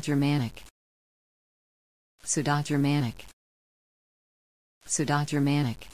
Germanic. Sudogermanic Germanic.